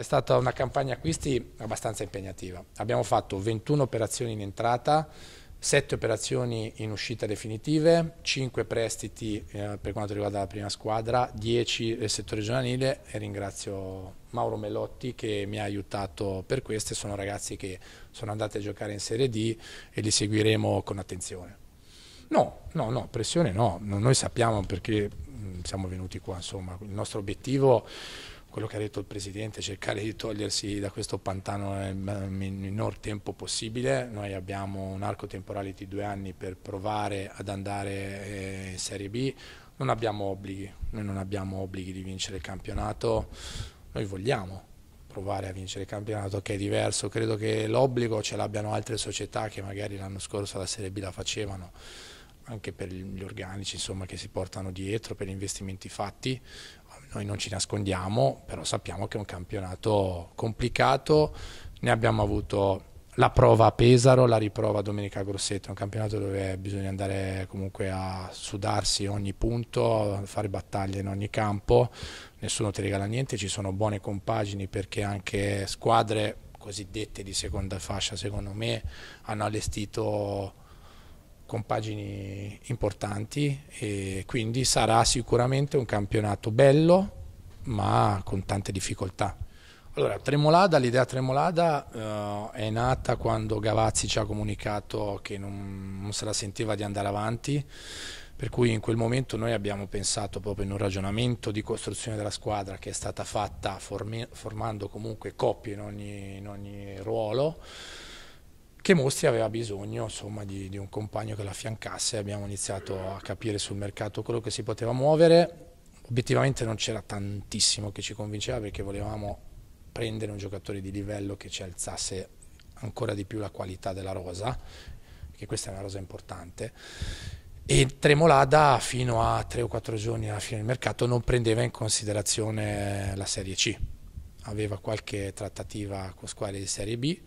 è stata una campagna acquisti abbastanza impegnativa. Abbiamo fatto 21 operazioni in entrata, 7 operazioni in uscita definitive, 5 prestiti eh, per quanto riguarda la prima squadra, 10 del settore giovanile e ringrazio Mauro Melotti che mi ha aiutato per queste, sono ragazzi che sono andati a giocare in Serie D e li seguiremo con attenzione. No, no, no, pressione no, noi sappiamo perché mm, siamo venuti qua, insomma, il nostro obiettivo quello che ha detto il Presidente, cercare di togliersi da questo pantano nel minor tempo possibile. Noi abbiamo un arco temporale di due anni per provare ad andare eh, in Serie B, non abbiamo obblighi, noi non abbiamo obblighi di vincere il campionato, noi vogliamo provare a vincere il campionato che è diverso, credo che l'obbligo ce l'abbiano altre società che magari l'anno scorso la Serie B la facevano anche per gli organici insomma, che si portano dietro, per gli investimenti fatti, noi non ci nascondiamo, però sappiamo che è un campionato complicato, ne abbiamo avuto la prova a Pesaro, la riprova a Domenica Grossetto, è un campionato dove bisogna andare comunque a sudarsi ogni punto, a fare battaglie in ogni campo, nessuno ti regala niente, ci sono buone compagini perché anche squadre cosiddette di seconda fascia secondo me hanno allestito compagini importanti e quindi sarà sicuramente un campionato bello ma con tante difficoltà. Allora, Tremolada, l'idea Tremolada uh, è nata quando Gavazzi ci ha comunicato che non, non se la sentiva di andare avanti, per cui in quel momento noi abbiamo pensato proprio in un ragionamento di costruzione della squadra che è stata fatta formando comunque coppie in ogni, in ogni ruolo, che Mostri aveva bisogno insomma, di, di, un compagno che l'affiancasse, abbiamo iniziato a capire sul mercato quello che si poteva muovere, obiettivamente non c'era tantissimo che ci convinceva perché volevamo prendere un giocatore di livello che ci alzasse ancora di più la qualità della rosa, perché questa è una rosa importante, e Tremolada fino a tre o quattro giorni alla fine del mercato non prendeva in considerazione la Serie C, aveva qualche trattativa con squadre di Serie B,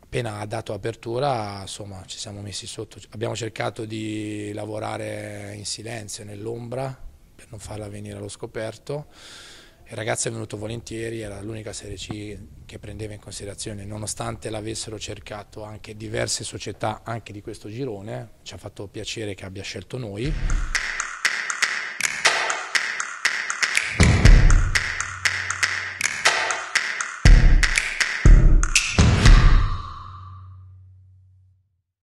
appena ha dato apertura insomma, ci siamo messi sotto, abbiamo cercato di lavorare in silenzio, nell'ombra, per non farla venire allo scoperto. Il ragazzo è venuto volentieri, era l'unica Serie C che prendeva in considerazione, nonostante l'avessero cercato anche diverse società anche di questo girone, ci ha fatto piacere che abbia scelto noi.